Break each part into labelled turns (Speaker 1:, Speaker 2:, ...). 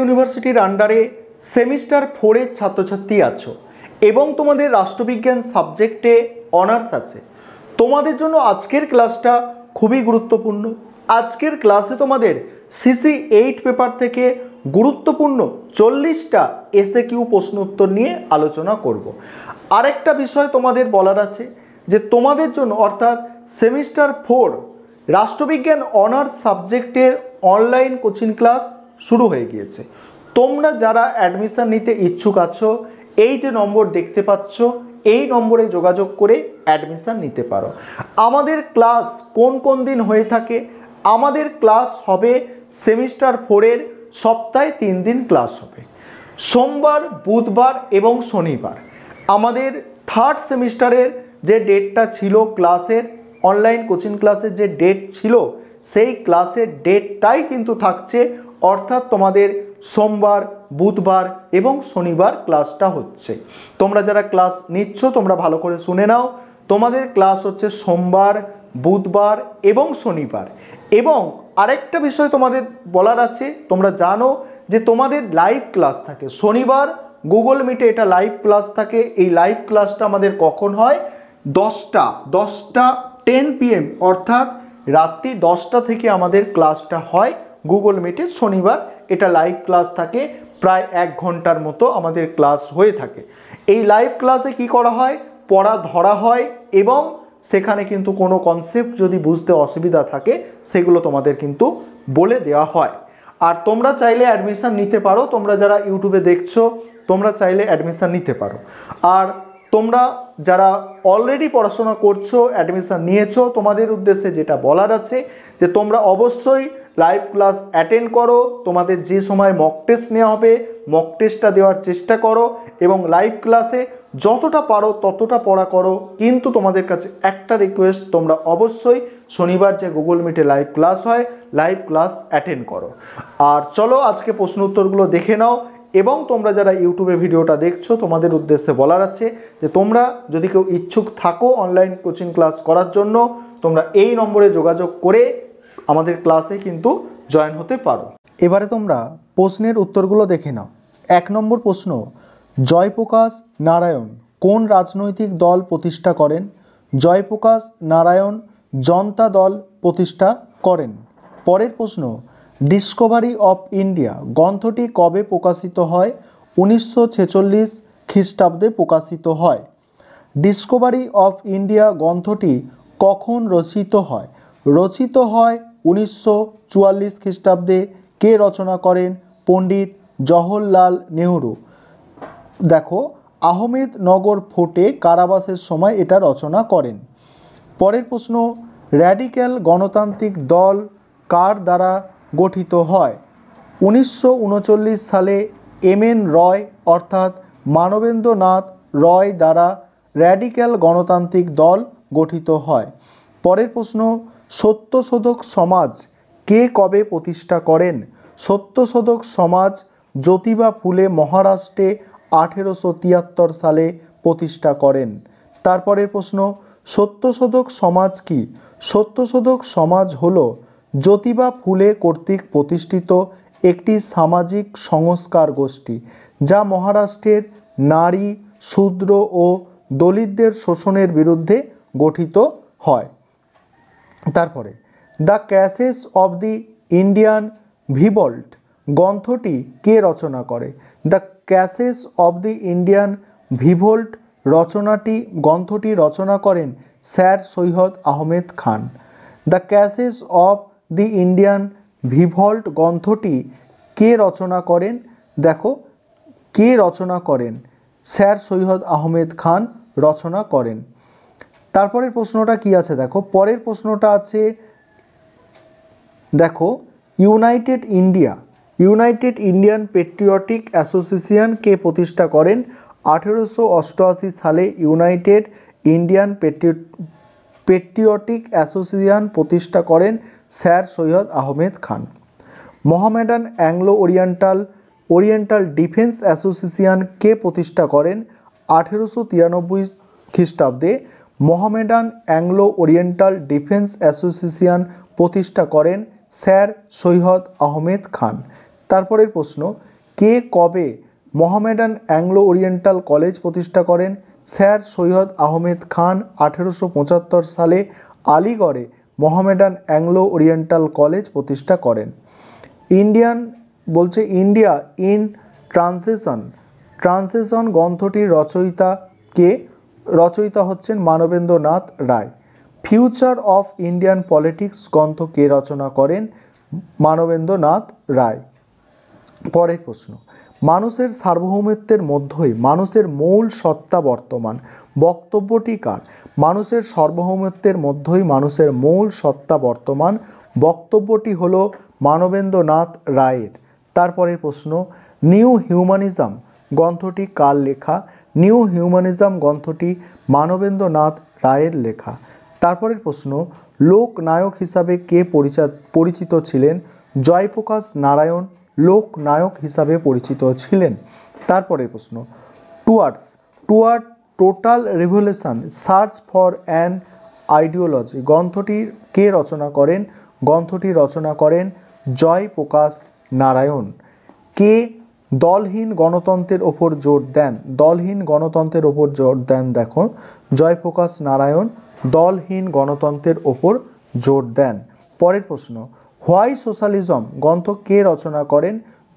Speaker 1: ইউনিভার্সিটির আন্ডারে সেমিস্টার ফোরের ছাত্রছাত্রী আছো এবং তোমাদের রাষ্ট্রবিজ্ঞান সাবজেক্টে অনার্স আছে তোমাদের জন্য আজকের ক্লাসটা খুবই গুরুত্বপূর্ণ আজকের ক্লাসে তোমাদের সিসি এইট পেপার থেকে গুরুত্বপূর্ণ চল্লিশটা এসে কিউ প্রশ্ন উত্তর নিয়ে আলোচনা করব। আরেকটা বিষয় তোমাদের বলার আছে যে তোমাদের জন্য অর্থাৎ সেমিস্টার ফোর রাষ্ট্রবিজ্ঞান অনার্স সাবজেক্টের অনলাইন কোচিং ক্লাস শুরু হয়ে গিয়েছে তোমরা যারা অ্যাডমিশান নিতে ইচ্ছুক আছো এই যে নম্বর দেখতে পাচ্ছ এই নম্বরে যোগাযোগ করে অ্যাডমিশান নিতে পারো আমাদের ক্লাস কোন কোন দিন হয়ে থাকে আমাদের ক্লাস হবে সেমিস্টার ফোরের সপ্তাহে তিন দিন ক্লাস হবে সোমবার বুধবার এবং শনিবার আমাদের থার্ড সেমিস্টারের যে ডেটটা ছিল ক্লাসের অনলাইন কোচিং ক্লাসের যে ডেট ছিল সেই ক্লাসের ডেটটাই কিন্তু থাকছে অর্থাৎ তোমাদের সোমবার বুধবার এবং শনিবার ক্লাসটা হচ্ছে তোমরা যারা ক্লাস নিচ্ছ তোমরা ভালো করে শুনে নাও তোমাদের ক্লাস হচ্ছে সোমবার বুধবার এবং শনিবার এবং আরেকটা বিষয় তোমাদের বলার আছে তোমরা জানো যে তোমাদের লাইভ ক্লাস থাকে শনিবার গুগল মিটে এটা লাইভ ক্লাস থাকে এই লাইভ ক্লাসটা আমাদের কখন হয় দশটা দশটা টেন পিএম অর্থাৎ রাত্রি দশটা থেকে আমাদের ক্লাসটা হয় গুগল মিটে শনিবার এটা লাইভ ক্লাস থাকে প্রায় এক ঘন্টার মতো আমাদের ক্লাস হয়ে থাকে এই লাইভ ক্লাসে কি করা হয় পড়া ধরা হয় এবং সেখানে কিন্তু কোনো কনসেপ্ট যদি বুঝতে অসুবিধা থাকে সেগুলো তোমাদের কিন্তু বলে দেওয়া হয় আর তোমরা চাইলে অ্যাডমিশান নিতে পারো তোমরা যারা ইউটিউবে দেখছো তোমরা চাইলে অ্যাডমিশান নিতে পারো আর তোমরা যারা অলরেডি পড়াশোনা করছো অ্যাডমিশান নিয়েছো তোমাদের উদ্দেশ্যে যেটা বলার আছে যে তোমরা অবশ্যই লাইভ ক্লাস অ্যাটেন্ড করো তোমাদের যে সময় মক টেস্ট নেওয়া হবে মক টেস্টটা দেওয়ার চেষ্টা করো এবং লাইভ ক্লাসে যতটা পারো ততটা পড়া করো কিন্তু তোমাদের কাছে একটা রিকোয়েস্ট তোমরা অবশ্যই শনিবার যে গুগল মিটে লাইভ ক্লাস হয় লাইভ ক্লাস অ্যাটেন্ড করো আর চলো আজকে প্রশ্ন উত্তরগুলো দেখে নাও এবং তোমরা যারা ইউটিউবে ভিডিওটা দেখছো তোমাদের উদ্দেশ্যে বলার আছে যে তোমরা যদি কেউ ইচ্ছুক থাকো অনলাইন কোচিং ক্লাস করার জন্য তোমরা এই নম্বরে যোগাযোগ করে আমাদের ক্লাসে কিন্তু জয়েন হতে পারো এবারে তোমরা প্রশ্নের উত্তরগুলো দেখে নাও এক নম্বর প্রশ্ন জয়প্রকাশ নারায়ণ কোন রাজনৈতিক দল প্রতিষ্ঠা করেন জয়প্রকাশ নারায়ণ জনতা দল প্রতিষ্ঠা করেন পরের প্রশ্ন ডিসকভারি অফ ইন্ডিয়া গ্রন্থটি কবে প্রকাশিত হয় উনিশশো ছেচল্লিশ খ্রিস্টাব্দে প্রকাশিত হয় ডিসকভারি অফ ইন্ডিয়া গ্রন্থটি কখন রচিত হয় রচিত হয় উনিশশো চুয়াল্লিশ খ্রিস্টাব্দে কে রচনা করেন পণ্ডিত জওহরলাল নেহরু দেখো আহমেদনগর ফোর্টে কারাবাসের সময় এটা রচনা করেন পরের প্রশ্ন র্যাডিক্যাল গণতান্ত্রিক দল কার দ্বারা গঠিত হয় উনিশশো সালে এম এন রয় অর্থাৎ মানবেন্দ্রনাথ রয় দ্বারা র্যাডিক্যাল গণতান্ত্রিক দল গঠিত হয় পরের প্রশ্ন সত্যশোধক সমাজ কে কবে প্রতিষ্ঠা করেন সত্যশোধক সমাজ জ্যোতিবা ফুলে মহারাষ্ট্রে আঠেরোশো তিয়াত্তর সালে প্রতিষ্ঠা করেন তারপরের প্রশ্ন সত্যশোধক সমাজ কি সত্যশোধক সমাজ হল জ্যোতিবা ফুলে কর্তৃক প্রতিষ্ঠিত একটি সামাজিক সংস্কার গোষ্ঠী যা মহারাষ্ট্রের নারী শূদ্র ও দলিতদের শোষণের বিরুদ্ধে গঠিত হয় তারপরে the causes of the Indian revolt গ্রন্থটি কে রচনা করে the causes of the Indian revolt রচনাটি গ্রন্থটি রচনা করেন sir Syed Ahmed Khan the causes of the Indian revolt গ্রন্থটি কে রচনা করেন দেখো কে রচনা করেন স্যার সৈয়দ আহমেদ খান রচনা করেন তারপরের প্রশ্নটা কি আছে দেখো পরের প্রশ্নটা আছে দেখো United India United Indian patriotic অ্যাসোসিয়েশনকে প্রতিষ্ঠা করেন আঠেরোশো অষ্টআশি সালে United Indian patri patriotic association প্রতিষ্ঠা করেন sir Syed Ahmed Khan Mohammedan Anglo Oriental Oriental defence অ্যাসোসিয়েশনকে প্রতিষ্ঠা করেন আঠেরোশো তিরানব্বই খ্রিস্টাব্দে Mohammedan Anglo Oriental defence association প্রতিষ্ঠা করেন স্যার সৈয়দ আহমেদ খান তারপরের প্রশ্ন কে কবে মহামেডান অ্যাংলো ওরিয়েন্টাল কলেজ প্রতিষ্ঠা করেন স্যার সৈয়দ আহমেদ খান আঠেরোশো সালে আলিগড়ে মহামেডান অ্যাংলো ওরিয়েন্টাল কলেজ প্রতিষ্ঠা করেন ইন্ডিয়ান বলছে ইন্ডিয়া ইন ট্রান্সেশন ট্রান্সেশন গ্রন্থটির রচয়িতা কে রচয়িতা হচ্ছেন Manabendranath Roy future of Indian politics গ্রন্থ কে রচনা করেন মানবেন্দ্রনাথ রায় পরের প্রশ্ন মানুষের সার্বভৌমত্বের মধ্যেই মানুষের মূল সত্তা বর্তমান বক্তব্যটি কার মানুষের সার্বভৌমত্বের মধ্যেই মানুষের মূল সত্তা বর্তমান বক্তব্যটি হল মানবেন্দ্রনাথ রায়ের তারপরের প্রশ্ন নিউ হিউম্যানিজম গ্রন্থটি কার লেখা নিউ হিউম্যানিজম গ্রন্থটি মানবেন্দ্রনাথ রায়ের লেখা তারপরের প্রশ্ন লোকনায়ক হিসাবে কে পরিচিত ছিলেন জয়প্রকাশ নারায়ণ লোকনায়ক হিসাবে পরিচিত ছিলেন তারপরের প্রশ্ন towards toward total revolution search for an ideology গ্রন্থটি কে রচনা করেন গ্রন্থটি রচনা করেন জয়প্রকাশ নারায়ণ কে দলহীন গণতন্ত্রের ওপর জোর দেন দলহীন গণতন্ত্রের ওপর জোর দেন দেখো জয়প্রকাশ নারায়ণ দলহীন গণতন্ত্রের ওপর জোর দেন পরের প্রশ্ন হোয়াই সোশ্যালিজম গ্রন্থ কে রচনা করেন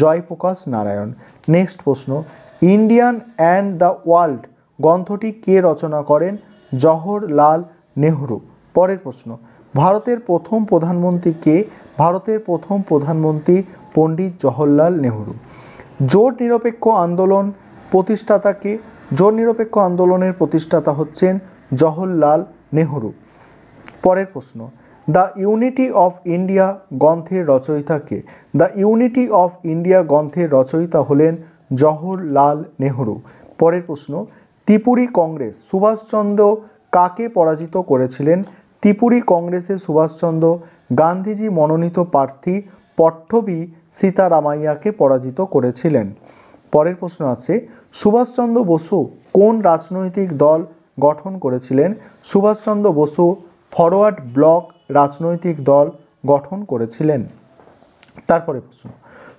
Speaker 1: জয়প্রকাশ নারায়ণ নেক্সট প্রশ্ন ইন্ডিয়ান অ্যান্ড দ্য ওয়ার্ল্ড গ্রন্থটি কে রচনা করেন জওহরলাল নেহরু পরের প্রশ্ন ভারতের প্রথম প্রধানমন্ত্রী কে ভারতের প্রথম প্রধানমন্ত্রী পণ্ডিত জওহরলাল নেহরু জোট নিরপেক্ষ আন্দোলন প্রতিষ্ঠাতাকে জোট নিরপেক্ষ আন্দোলনের প্রতিষ্ঠাতা হচ্ছেন জওহরলাল নেহরু পরের প্রশ্ন দ্য ইউনিটি অফ ইন্ডিয়া গ্রন্থের রচয়িতাকে দ্য ইউনিটি অফ ইন্ডিয়া গ্রন্থের রচয়িতা হলেন জওহরলাল নেহরু পরের প্রশ্ন ত্রিপুরী কংগ্রেস সুভাষচন্দ্র কাকে পরাজিত করেছিলেন ত্রিপুরী কংগ্রেসের সুভাষচন্দ্র গান্ধীজি মনোনীত প্রার্থী পট্টবী সীতারামাইয়াকে পরাজিত করেছিলেন পরের প্রশ্ন আছে সুভাষচন্দ্র বসু কোন রাজনৈতিক দল গঠন করেছিলেন সুভাষচন্দ্র বসু ফরওয়ার্ড ব্লক রাজনৈতিক দল গঠন করেছিলেন তারপরে প্রশ্ন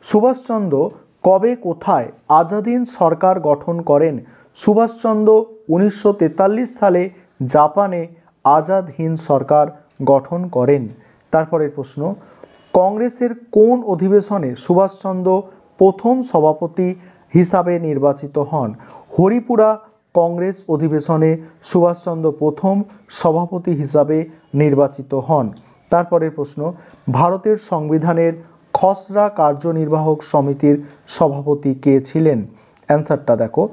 Speaker 1: সুভাষচন্দ্র কবে কোথায় আজাদিন সরকার গঠন করেন সুভাষচন্দ্র উনিশশো সালে জাপানে আজাদ হিন্দ সরকার গঠন করেন তারপরের প্রশ্ন কংগ্রেসের কোন অধিবেশনে সুভাষচন্দ্র প্রথম সভাপতি হিসাবে নির্বাচিত হন হরিপুরা কংগ্রেস অধিবেশনে সুভাষচন্দ্র প্রথম সভাপতি হিসাবে নির্বাচিত হন তারপরের প্রশ্ন ভারতের সংবিধানের খসড়া কার্যনির্বাহক সমিতির সভাপতি কে ছিলেন অ্যান্সারটা দেখো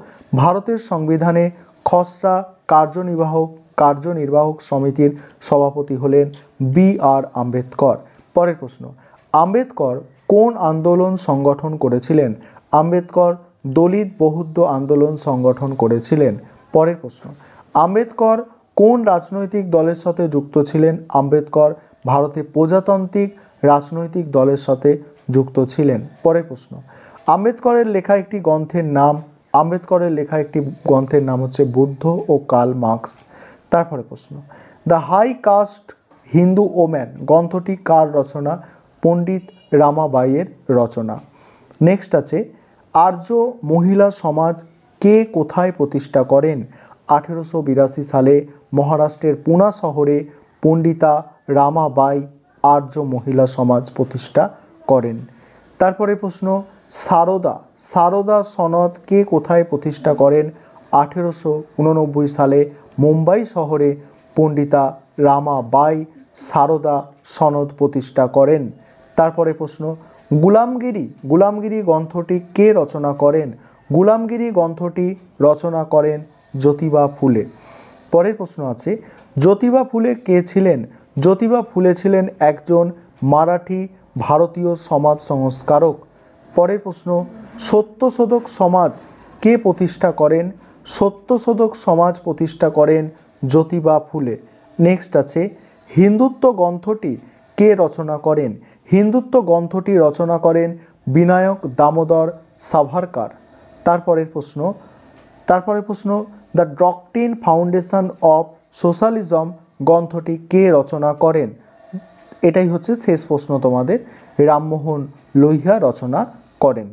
Speaker 1: ভারতের সংবিধানে খসড়া কার্যনির্বাহক কার্যনির্বাহক সমিতির সভাপতি হলেন বি আর আম্বেদকর পরের প্রশ্ন আম্বেদকর কোন আন্দোলন সংগঠন করেছিলেন আম্বেদকর দলিত বৌদ্ধ আন্দোলন সংগঠন করেছিলেন পরের প্রশ্ন আম্বেদকর কোন রাজনৈতিক দলের সাথে যুক্ত ছিলেন আম্বেদকর ভারতে প্রজাতান্ত্রিক রাজনৈতিক দলের সাথে যুক্ত ছিলেন পরের প্রশ্ন আম্বেদকরের লেখা একটি গ্রন্থের নাম আম্বেদকরের লেখা একটি গ্রন্থের নাম হচ্ছে বুদ্ধ ও কাল মার্কস তারপরে প্রশ্ন the high caste Hindu woman গ্রন্থটি কার রচনা পণ্ডিত রামাবাইয়ের রচনা নেক্সট আছে আর্য মহিলা সমাজ কে কোথায় প্রতিষ্ঠা করেন আঠেরোশো বিরাশি সালে মহারাষ্ট্রের পুনা শহরে পণ্ডিতা রামাবাই আর্য মহিলা সমাজ প্রতিষ্ঠা করেন তারপরে প্রশ্ন সারদা সারদা সনদ কে কোথায় প্রতিষ্ঠা করেন আঠেরোশো উননব্বই সালে মুম্বাই শহরে পণ্ডিতা রামাবাই সারদা সনদ প্রতিষ্ঠা করেন তারপরে প্রশ্ন গুলামগিরি গুলামগিরি গ্রন্থটি কে রচনা করেন গুলামগিরি গ্রন্থটি রচনা করেন জ্যোতিবা ফুলে পরের প্রশ্ন আছে জ্যোতিবা ফুলে কে ছিলেন জ্যোতিবা ফুলে ছিলেন একজন মারাঠি ভারতীয় সমাজ সংস্কারক পরের প্রশ্ন সত্যশোধক সমাজ কে প্রতিষ্ঠা করেন সত্যশোধক সমাজ প্রতিষ্ঠা করেন জ্যোতিবা ফুলে নেক্সট আছে হিন্দুত্ব গ্রন্থটি কে রচনা করেন হিন্দুত্ব গ্রন্থটি রচনা করেন বিনায়ক দামোদর সাভারকার তারপরের প্রশ্ন তারপরের প্রশ্ন the doctrine foundation of socialism গ্রন্থটি কে রচনা করেন এটাই হচ্ছে শেষ প্রশ্ন তোমাদের রামমোহন লোহিয়া রচনা করেন